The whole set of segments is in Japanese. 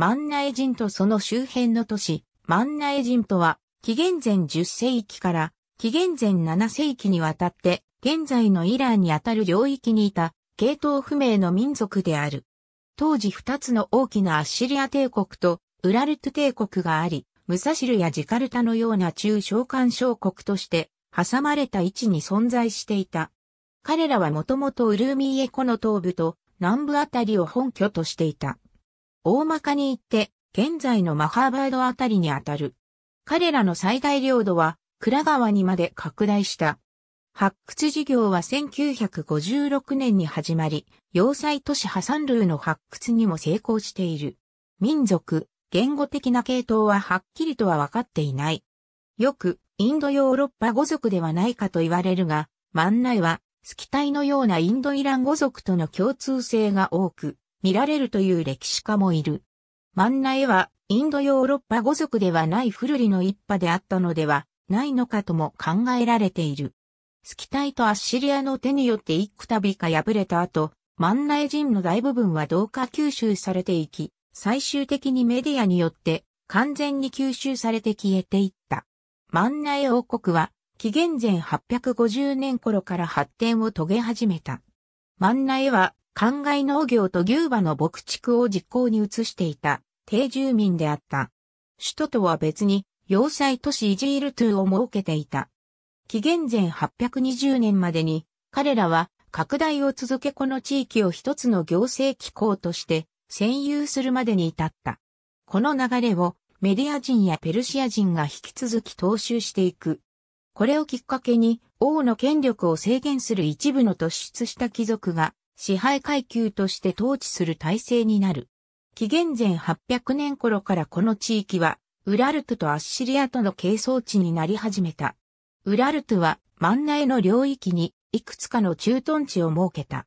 万内人とその周辺の都市、万内人とは、紀元前10世紀から紀元前7世紀にわたって、現在のイランにあたる領域にいた、系統不明の民族である。当時二つの大きなアッシリア帝国とウラルト帝国があり、ムサシルやジカルタのような中小官小国として挟まれた位置に存在していた。彼らはもともとウルーミーエコの東部と南部あたりを本拠としていた。大まかに言って、現在のマハーバードあたりにあたる。彼らの最大領土は、倉川にまで拡大した。発掘事業は1956年に始まり、要塞都市ハサンルーの発掘にも成功している。民族、言語的な系統ははっきりとは分かっていない。よく、インドヨーロッパ語族ではないかと言われるが、万内は、スキタイのようなインドイラン語族との共通性が多く、見られるという歴史家もいる。マンナエはインドヨーロッパ語族ではないフルリの一派であったのではないのかとも考えられている。スキタイとアッシリアの手によって幾度か破れた後、マンナエ人の大部分は同化吸収されていき、最終的にメディアによって完全に吸収されて消えていった。マンナエ王国は紀元前850年頃から発展を遂げ始めた。マンナエは灌漑農業と牛馬の牧畜を実行に移していた低住民であった。首都とは別に要塞都市イジールトゥを設けていた。紀元前820年までに彼らは拡大を続けこの地域を一つの行政機構として占有するまでに至った。この流れをメディア人やペルシア人が引き続き踏襲していく。これをきっかけに王の権力を制限する一部の突出した貴族が支配階級として統治する体制になる。紀元前800年頃からこの地域は、ウラルトとアッシリアとの係争地になり始めた。ウラルトは、マンナエの領域に、いくつかの駐屯地を設けた。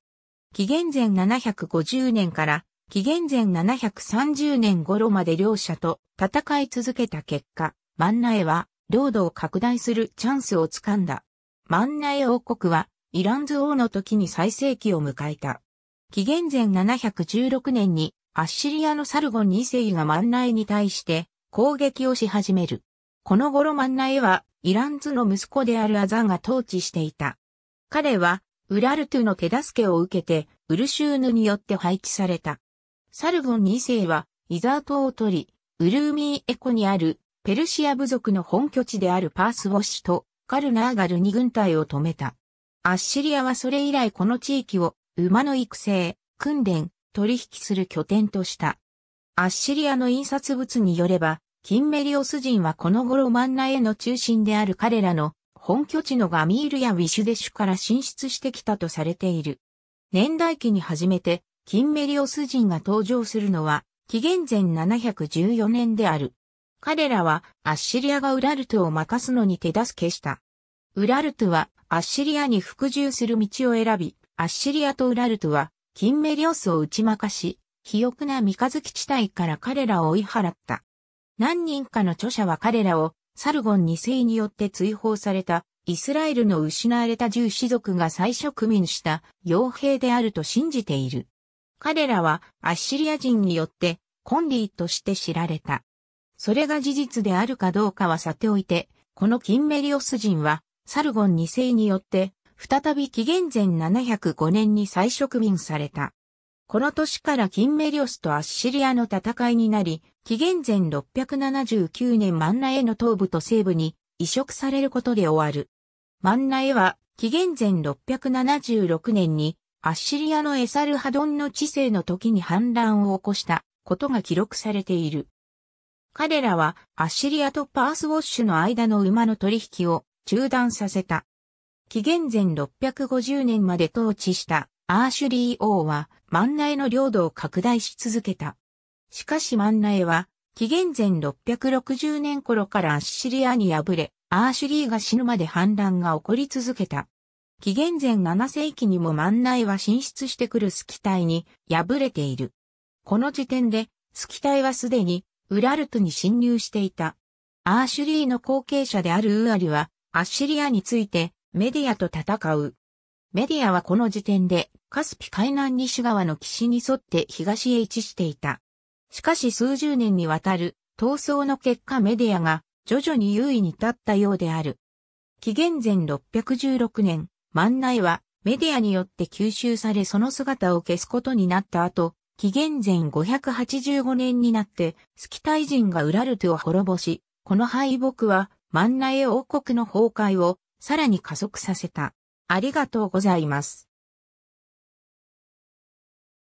紀元前750年から、紀元前730年頃まで両者と戦い続けた結果、マンナエは領土を拡大するチャンスをつかんだ。マンナエ王国はイランズ王の時に最盛期を迎えた。紀元前716年にアッシリアのサルゴン2世がマンナエに対して攻撃をし始める。この頃マンナエはイランズの息子であるアザンが統治していた。彼はウラルトゥの手助けを受けてウルシューヌによって配置された。サルゴン2世はイザートを取り、ウルーミーエコにあるペルシア部族の本拠地であるパースウォッシュとカルナーガルに軍隊を止めた。アッシリアはそれ以来この地域を馬の育成、訓練、取引する拠点とした。アッシリアの印刷物によれば、キンメリオス人はこの頃マンナへの中心である彼らの本拠地のガミールやウィシュデシュから進出してきたとされている。年代記に初めて、キンメリオス人が登場するのは、紀元前714年である。彼らはアッシリアがウラルトを任すのに手助けした。ウラルトはアッシリアに服従する道を選び、アッシリアとウラルトは、キンメリオスを打ち負かし、肥沃な三日月地帯から彼らを追い払った。何人かの著者は彼らを、サルゴン2世によって追放された、イスラエルの失われた獣士族が最植民した傭兵であると信じている。彼らはアッシリア人によってコンリーとして知られた。それが事実であるかどうかはさておいて、このキンメリオス人はサルゴン2世によって、再び紀元前705年に再植民された。この年からキンメリオスとアッシリアの戦いになり、紀元前679年マンナエの東部と西部に移植されることで終わる。マンナエは紀元前676年にアッシリアのエサルハドンの治世の時に反乱を起こしたことが記録されている。彼らはアッシリアとパースウォッシュの間の馬の取引を中断させた。紀元前650年まで統治したアーシュリー王は万内の領土を拡大し続けた。しかし万内は紀元前660年頃からアッシリアに敗れ、アーシュリーが死ぬまで反乱が起こり続けた。紀元前7世紀にも万内は進出してくるスキタイに敗れている。この時点で、スキタイはすでにウラルトに侵入していた。アーシュリーの後継者であるウーアリは、アッシリアについてメディアと戦う。メディアはこの時点でカスピ海南西側の岸に沿って東へ位置していた。しかし数十年にわたる闘争の結果メディアが徐々に優位に立ったようである。紀元前616年、万内はメディアによって吸収されその姿を消すことになった後、紀元前585年になって、スキタイ人がウラルトを滅ぼし、この敗北はマンナエ王国の崩壊をさらに加速させた。ありがとうございます。